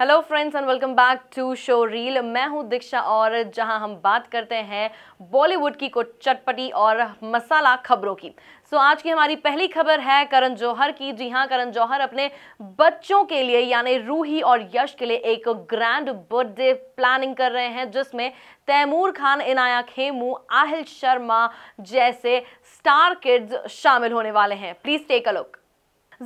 hello friends and welcome back to show reel मैं हूं दीक्षा और जहां हम बात करते हैं बॉलीवुड की को चटपटी और मसाला खबरों की सो so, आज की हमारी पहली खबर है करण जौहर की जी हाँ करण जौहर अपने बच्चों के लिए यानी रूही और यश के लिए एक ग्रैंड बर्थडे प्लानिंग कर रहे हैं जिसमें तैमूर खान इनाया खेमू आहिल शर्मा जैसे स्टार किड्स शामिल होने वाले हैं please take a look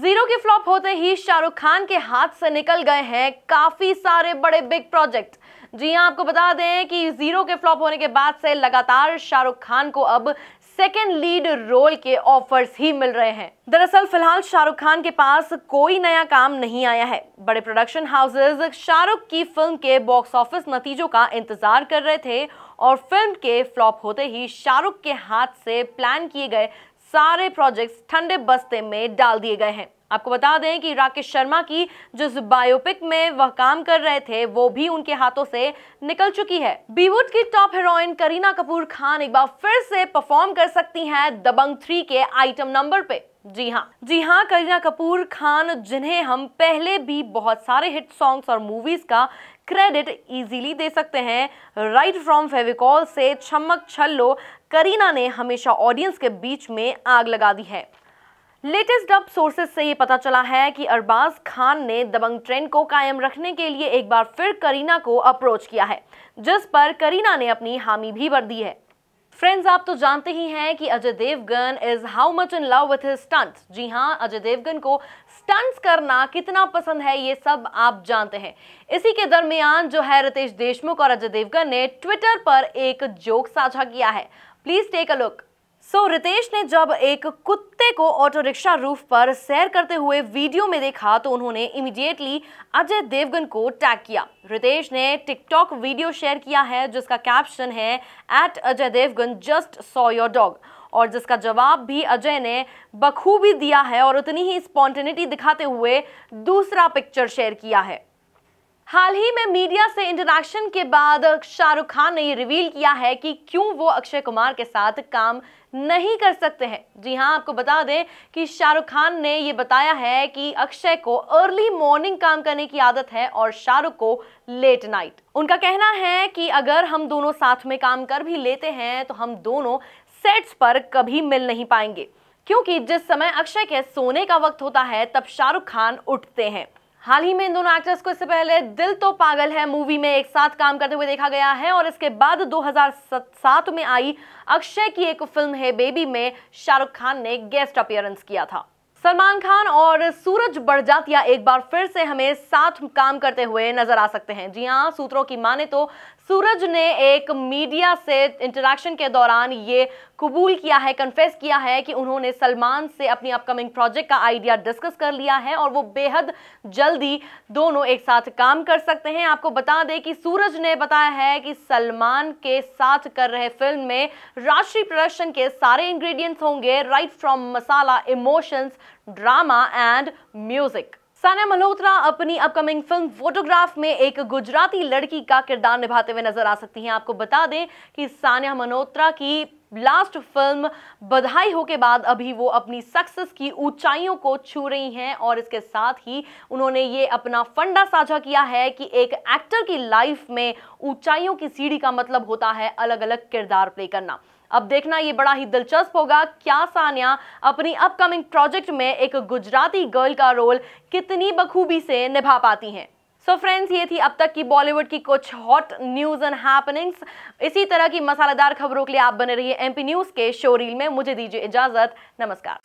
Zero के फ्लॉप होते ही शाहरुख खान के हाथ से निकल गए हैं काफी सारे बड़े बिग प्रोजेक्ट जी हाँ आपको बता दें कि जीरो के फ्लॉप होने के बाद से लगातार शाहरुख खान को अब सेकेंड लीड रोल के ऑफर्स ही मिल रहे हैं दरअसल फिलहाल शाहरुख खान के पास कोई नया काम नहीं आया है बड़े प्रोडक्शन हाउसेस शाहरुख की फिल्म के बॉक्स ऑफिस नतीजों का इंतजार कर रहे थे और फिल्म के फ्लॉप होते ही शाहरुख के हाथ से प्लान किए गए सारे प्रोजेक्ट्स ठंडे बस्ते में डाल दिए गए हैं आपको बता दें कि राकेश शर्मा की जिस बायोपिक में वह काम कर रहे थे वो भी उनके हाथों से निकल चुकी है बीवुड की टॉप हीरोइन करीना कपूर खान एक बार फिर से परफॉर्म कर सकती हैं दबंग थ्री के आइटम नंबर पे जी हाँ जी हाँ करीना कपूर खान जिन्हें हम पहले भी बहुत सारे हिट सॉन्ग्स और मूवीज का क्रेडिट इजीली दे सकते हैं राइट फ्रॉम फेविकॉल से छमक छल्लो करीना ने हमेशा ऑडियंस के बीच में आग लगा दी है लेटेस्ट डब सोर्सेस से ये पता चला है कि अरबाज खान ने दबंग ट्रेंड को कायम रखने के लिए एक बार फिर करीना को अप्रोच किया है जिस पर करीना ने अपनी हामी भी भर दी है फ्रेंड्स आप तो जानते ही हैं कि Ajay Devgn is how much in love with his stunt जी हाँ अजय देवगन को स्टंट्स करना कितना पसंद है ये सब आप जानते हैं इसी के दरमियान जो है रितेश देशमुख और अजय देवगन ने ट्विटर पर एक जोक साझा किया है please take a look so so, Ritesh ने जब एक कुत्ते को ऑटो रिक्शा रूफ पर सैर करते हुए वीडियो में देखा तो उन्होंने इमिडिएटली अजय देवगन को टैग किया रितेश ने टिकटॉक वीडियो शेयर किया है जिसका कैप्शन है at Ajay Devgn just saw your dog और जिसका जवाब भी अजय ने बखूबी दिया है और उतनी ही स्पॉन्टेनिटी दिखाते हुए दूसरा पिक्चर शेयर किया है हाल ही में मीडिया से इंटरेक्शन के बाद शाहरुख खान ने ये रिवील किया है कि क्यों वो अक्षय कुमार के साथ काम नहीं कर सकते हैं जी हाँ आपको बता दें कि शाहरुख खान ने ये बताया है कि अक्षय को अर्ली मॉर्निंग काम करने की आदत है और शाहरुख को लेट नाइट उनका कहना है कि अगर हम दोनों साथ में काम कर भी लेते हैं तो हम दोनों सेट्स पर कभी मिल नहीं पाएंगे क्योंकि जिस समय अक्षय के सोने का वक्त होता है तब शाहरुख खान उठते हैं हाल ही में इन दोनों एक्टर्स को इससे पहले दिल तो पागल है मूवी में एक साथ काम करते हुए देखा गया है और इसके बाद 2007 में आई अक्षय की एक फिल्म है बेबी में शाहरुख खान ने गेस्ट अपियरेंस किया था सलमान खान और सूरज बड़जातिया एक बार फिर से हमें साथ काम करते हुए नजर आ सकते हैं जी हाँ सूत्रों की माने तो सूरज ने एक मीडिया से इंटरेक्शन के दौरान ये कबूल किया है कन्फेस किया है कि उन्होंने सलमान से अपनी अपकमिंग प्रोजेक्ट का आइडिया डिस्कस कर लिया है और वो बेहद जल्दी दोनों एक साथ काम कर सकते हैं आपको बता दें कि सूरज ने बताया है कि सलमान के साथ कर रहे फिल्म में राष्ट्रीय प्रोडक्शन के सारे इंग्रेडिएंट्स होंगे right from masala emotions drama and music Sanya Malhotra अपनी अपकमिंग फिल्म फोटोग्राफ में एक गुजराती लड़की का किरदार निभाते हुए नजर आ सकती हैं आपको बता दें कि सानिया मल्होत्रा की लास्ट फिल्म बधाई हो के बाद अभी वो अपनी सक्सेस की ऊंचाइयों को छू रही हैं और इसके साथ ही उन्होंने ये अपना फंडा साझा किया है कि एक एक्टर की लाइफ में ऊंचाइयों की सीढ़ी का मतलब होता है अलग अलग किरदार प्ले करना अब देखना ये बड़ा ही दिलचस्प होगा क्या सानिया अपनी अपकमिंग प्रोजेक्ट में एक गुजराती गर्ल का रोल कितनी बखूबी से निभा पाती हैं सो so फ्रेंड्स ये थी अब तक की बॉलीवुड की कुछ हॉट न्यूज़ एंड हैपनिंग्स इसी तरह की मसालेदार खबरों के लिए आप बने रहिए एमपी न्यूज़ के शोरील में मुझे दीजिए इजाज़त नमस्कार